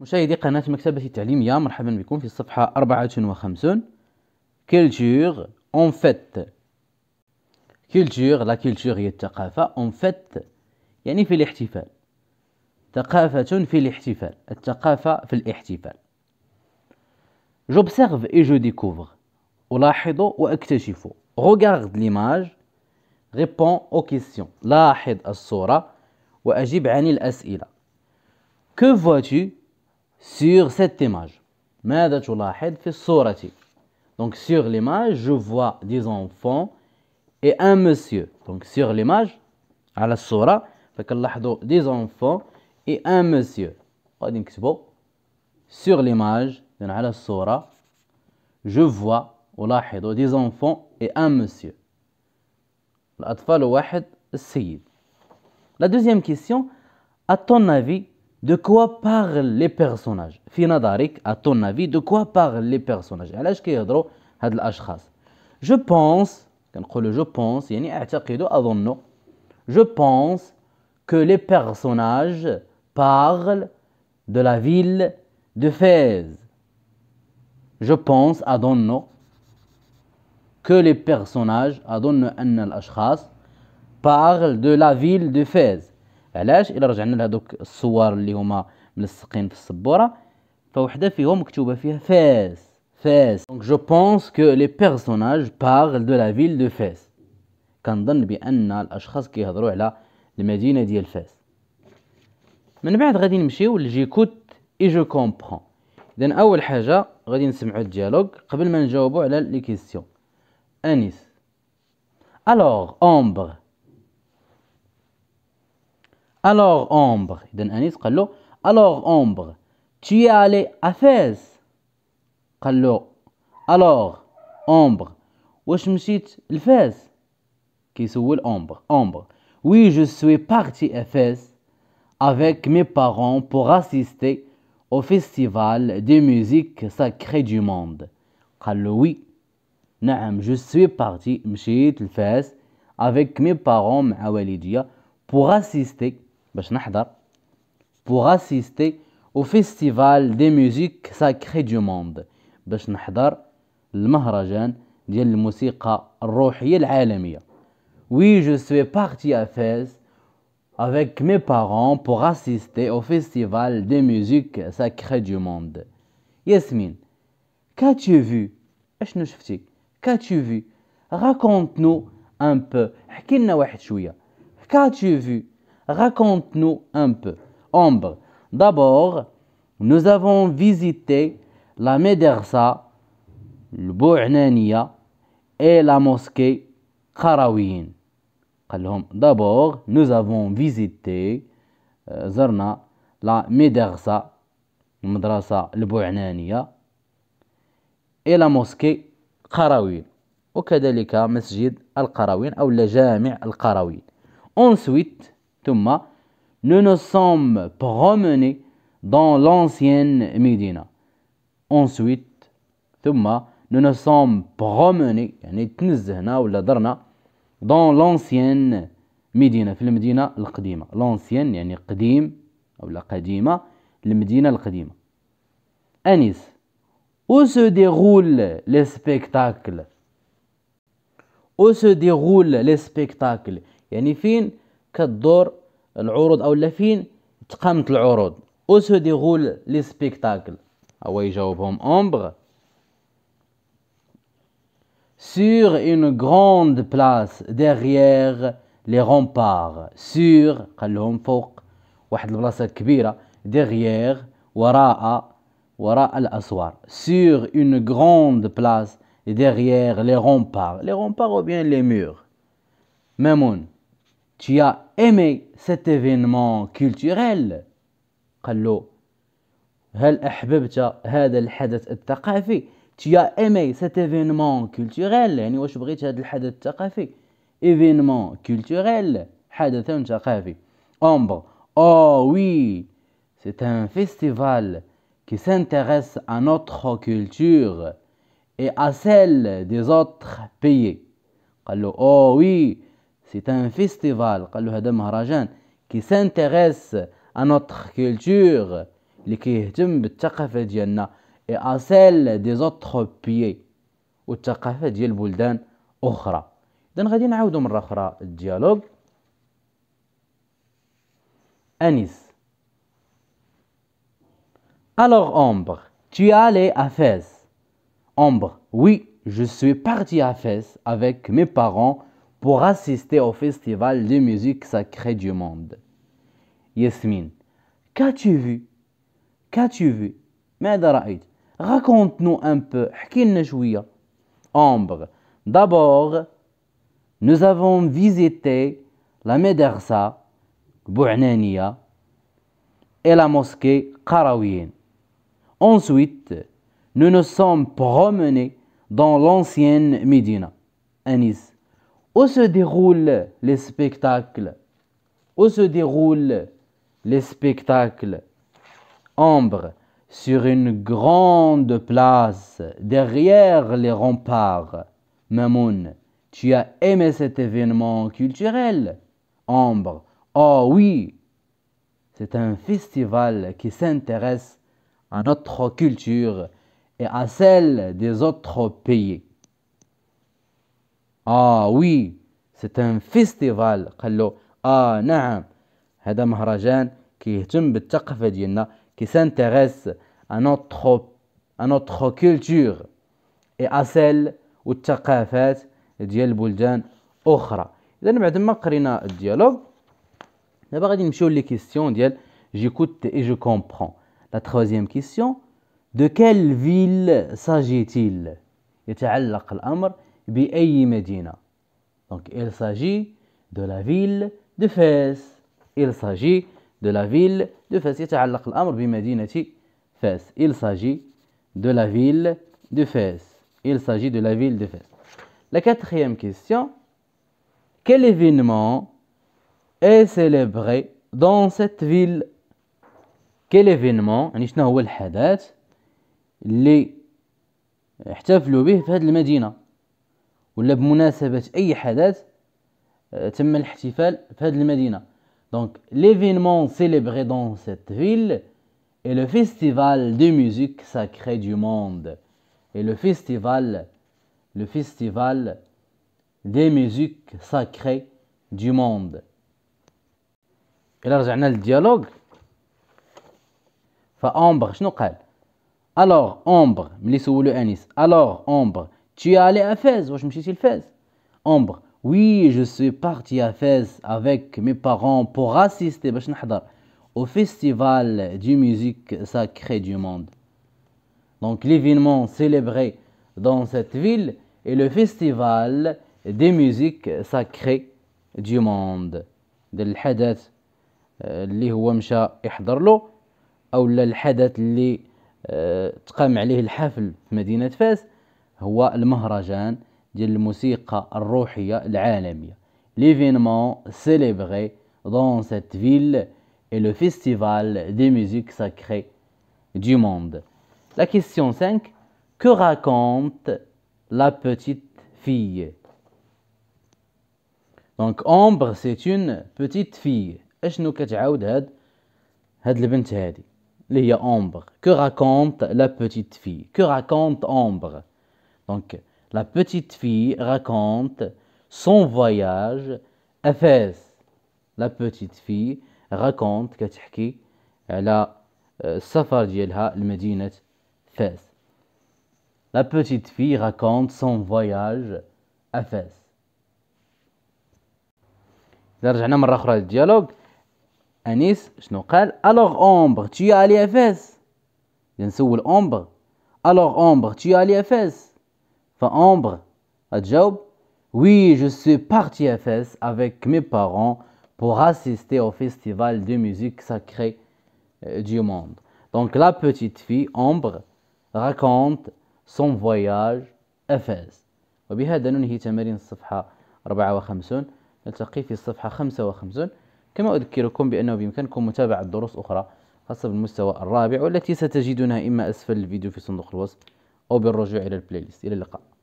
مشاهدي قناة مكتبة التعليمية مرحبا بكم في الصفحة 54 كولتور اون فيت كولتور لا كولتور هي الثقافة اون فيت يعني في الاحتفال ثقافة في الاحتفال الثقافة في الاحتفال جوبسيرف اي جو ديكوفر ألاحظ وأكتشف روغارد ليماج ريبون او كيستيون لاحظ الصورة وأجب عن الأسئلة Que vois-tu sur cette image. Donc sur l'image, je vois des enfants et un monsieur. Donc sur l'image, à la sura, des enfants et un monsieur. Sur l'image, à la sura, je vois des enfants et un monsieur. La deuxième question, à ton avis, de quoi parlent les personnages في à ton avis de quoi parlent les personnages je pense je pense je pense que les personnages parlent de la ville de Fès je pense اظن que les personnages اظن ان parlent de la ville de Fès علاش الا رجعنا لهذوك الصور اللي هما ملصقين في السبوره فوحده فيهم مكتوبه فيها فاس فاس دونك جو بونس كو لي بيرسوناج بارل دو لا فيل دو فاس كنظن بان الاشخاص كيهضروا على المدينه ديال فاس من بعد غادي نمشيو لجيكوت اي جو كومبرون اذا اول حاجه غادي نسمعوا الديالوج قبل ما نجاوبوا على لي كيسيون انيس الوغ امبر Alors Ombre, donne Anis, alors Ombre, tu es allé à Fès alors Ombre, واش مشيت لفاس كيسول Ombre, Ombre, oui je suis parti à Fès avec mes parents pour assister au festival de musique sacrée du monde oui je suis parti مشيت لفاس avec mes parents مع pour assister pour assister au festival des musiques sacrées du monde باش نحضر المهرجان ديال الموسيقى الروحية العالمية Oui, je suis parti à Fès avec mes parents pour assister au festival des musiques sacrées du monde. Yasmine, qu'as-tu vu Qu'as-tu vu Raconte-nous un peu. Qu'as-tu vu Raconte-nous un peu. d'abord, nous avons visité la Médersa, le et la mosquée Karawin. D'abord, nous avons visité euh, Zarna, la Médersa, المدرسة البوعنانية la mosquée mosquée وكذلك مسجد القراوين أو al-Karawin. Ensuite, ثم نو نو سوم بروموني دون لانسيان مدينة انسويت ثم نو نو سوم بروموني يعني تنزهنا ولا درنا دون لانسيان مدينة في المدينة القديمة لانسيان يعني قديم أو قديمة المدينة القديمة أنيس أو سو ديغول لي سبيكتاكل أو سو ديغول لي سبيكتاكل يعني فين كدور العروض او لافين تقامت العروض او سو ديغول لي سبيكتاكل هو يجاوبهم اومبغ sur une grande place derrière les remparts sur قال لهم فوق واحد البلاصه كبيره derrière وراء وراء الاسوار sur une grande place derrière les remparts les remparts ou bien les murs مامون tu as aimé cet événement culturel tu as aimé cet événement culturel événement culturel oh oui c'est un festival qui s'intéresse à notre culture et à celle des autres pays oh oui c'est un festival, qui s'intéresse à notre culture, et à celle des autres pays, ديال بلدان Alors ombre tu es allé à Fès. ombre oui, je suis parti à Fès avec mes parents pour assister au festival de musique sacrée du monde. Yasmine, qu'as-tu vu Qu'as-tu vu Raconte-nous un peu. Ambre, d'abord, nous avons visité la Médersa Bournania et la mosquée Qarawiyyin. Ensuite, nous nous sommes promenés dans l'ancienne Médina, Anis où se déroulent les spectacles Où se déroulent les spectacles Ambre, sur une grande place, derrière les remparts. Mamoun, tu as aimé cet événement culturel Ambre, oh oui C'est un festival qui s'intéresse à notre culture et à celle des autres pays. اه وي سيت ان فيستيفال قال له اه نعم هذا مهرجان كيهتم بالثقافه ديالنا كي سانتيغيس انوتخو انوتخو كولتور اي اسيل والثقافات ديال بلدان اخرى اذا بعد ما قرينا الديالوغ دابا غادي نمشيو لي كيسيون ديال جيكوت اي جو كومبرون لا تخوازيام كيسيون دو كال فيل ساجيتيل يتعلق الامر Donc il s'agit de la ville de Fès. Il s'agit de la ville de Fès. Il s'agit de la ville de Fès. Il s'agit de la ville de Fès. La quatrième question. Quel événement est célébré dans cette ville Quel événement يعني شنو هو الحدث اللي احتفلوا به في هذه المدينه ولا بمناسبه اي حدث آه، تم الاحتفال في هذه المدينه دونك ليفينمون سيليبري دون سيت فيل اي لو فيستيفال دو ميوزيك ساكخي دو موند اي لو فيستيفال لو فيستيفال دي ميوزيك ساكخي دو موند إلا رجعنا للديالوغ فأمبر شنو قال ألوغ أمبر ملي سولو أنيس ألوغ أمبر Tu es allé à Fès, je me suis Fès. Ombre, oui, je suis parti à Fès avec mes parents pour assister au festival du musique sacrée du monde. Donc l'événement célébré dans cette ville est le festival des musiques sacrées du monde. De اللي هو مشى يحضر له الحدث اللي تقام عليه الحفل في هو المهرجان ديال الموسيقى الروحية العالمية ليفينمون سيليبري دون سيت فيل et le festival des musiques sacrées du monde. La question 5. Que raconte la petite fille Donc Ambre, c'est une petite fille. اشنو كتعاود هاد هاد البنت هادي اللي هي امبر Que raconte la petite fille Que raconte Ambre Donc, la petite fille raconte son voyage à Fès. La petite fille raconte كتحكي على السفر ديالها لمدينة فاس. La petite fille raconte son voyage à Fès. إذا رجعنا مرة أخرى للديالوج أنيس شنو قال ألوغ أومبغ تي ألي أفاس نسول أومبغ ألوغ أومبغ تي ألي أفاس فأمبر أتجاوب وي جو سو بارتي أفاس أفيك مي بارون بوغ أسيستي أو فيستيفال دو ميوزيك ساكري دو موند دونك لا بوتيت في أمبر راكونت سون فواياج أفاس وبهذا ننهي تمارين الصفحة 54 نلتقي في الصفحة 55 كما أذكركم بأنه بإمكانكم متابعة دروس أخرى خاصة بالمستوى الرابع والتي ستجدونها إما أسفل الفيديو في صندوق الوصف او بالرجوع الى البلاي ليست الى اللقاء